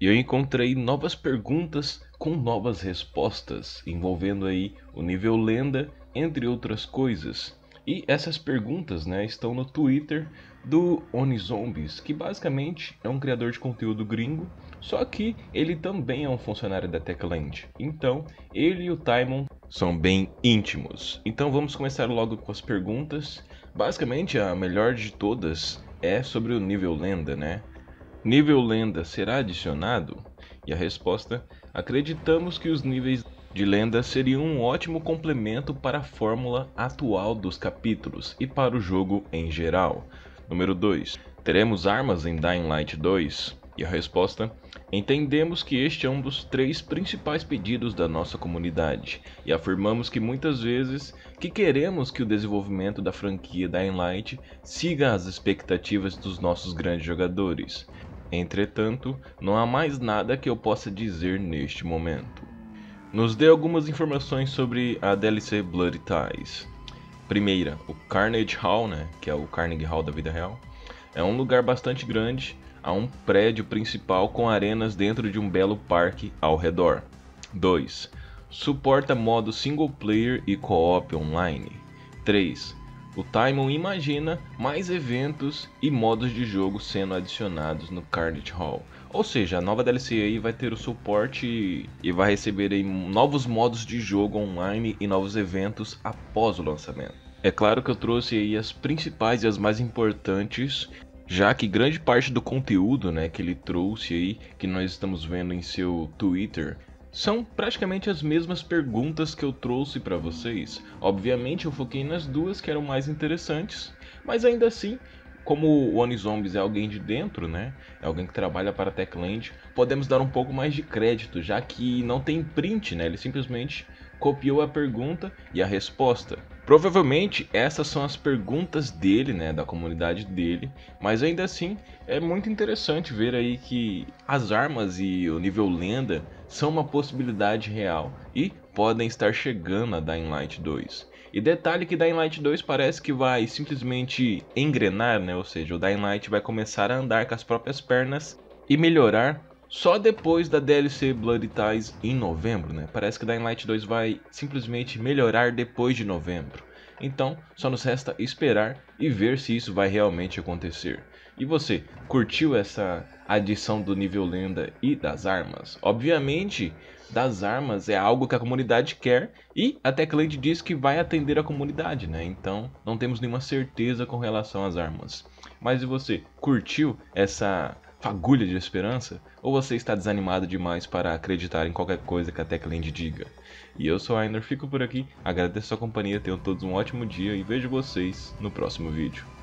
E eu encontrei novas perguntas com novas respostas, envolvendo aí o nível lenda, entre outras coisas. E essas perguntas né, estão no Twitter do Onizombies, que basicamente é um criador de conteúdo gringo, só que ele também é um funcionário da Techland. Então, ele e o Timon são bem íntimos. Então vamos começar logo com as perguntas. Basicamente, a melhor de todas é sobre o nível lenda, né? Nível lenda será adicionado? E a resposta: acreditamos que os níveis de lenda seriam um ótimo complemento para a fórmula atual dos capítulos e para o jogo em geral. Número 2. Teremos armas em Dying Light 2? E a resposta: Entendemos que este é um dos três principais pedidos da nossa comunidade e afirmamos que muitas vezes que queremos que o desenvolvimento da franquia Dying Light siga as expectativas dos nossos grandes jogadores. Entretanto, não há mais nada que eu possa dizer neste momento. Nos dê algumas informações sobre a DLC Blood Ties. Primeira, o Carnage Hall, né, que é o Carnegie Hall da vida real, é um lugar bastante grande, há um prédio principal com arenas dentro de um belo parque ao redor. 2. Suporta modo single player e co-op online. 3. O Timon imagina mais eventos e modos de jogo sendo adicionados no Carnage Hall. Ou seja, a nova DLC aí vai ter o suporte e vai receber aí novos modos de jogo online e novos eventos após o lançamento. É claro que eu trouxe aí as principais e as mais importantes, já que grande parte do conteúdo, né, que ele trouxe aí, que nós estamos vendo em seu Twitter, são praticamente as mesmas perguntas que eu trouxe para vocês. Obviamente eu foquei nas duas que eram mais interessantes, mas ainda assim, como o One Zombies é alguém de dentro, né? É alguém que trabalha para a Techland, podemos dar um pouco mais de crédito, já que não tem print, né? Ele simplesmente copiou a pergunta e a resposta. Provavelmente essas são as perguntas dele, né, da comunidade dele, mas ainda assim é muito interessante ver aí que as armas e o nível lenda são uma possibilidade real e podem estar chegando a Dying Light 2. E detalhe que Dying Light 2 parece que vai simplesmente engrenar, né, ou seja, o Dying Light vai começar a andar com as próprias pernas e melhorar só depois da DLC Bloody Ties em novembro, né? Parece que Dying Light 2 vai simplesmente melhorar depois de novembro. Então, só nos resta esperar e ver se isso vai realmente acontecer. E você, curtiu essa adição do nível lenda e das armas? Obviamente, das armas é algo que a comunidade quer e a Techland diz que vai atender a comunidade, né? Então, não temos nenhuma certeza com relação às armas. Mas e você, curtiu essa fagulha de esperança? Ou você está desanimado demais para acreditar em qualquer coisa que a TechLand diga? E eu sou o Ainer, fico por aqui, agradeço a companhia, tenham todos um ótimo dia e vejo vocês no próximo vídeo.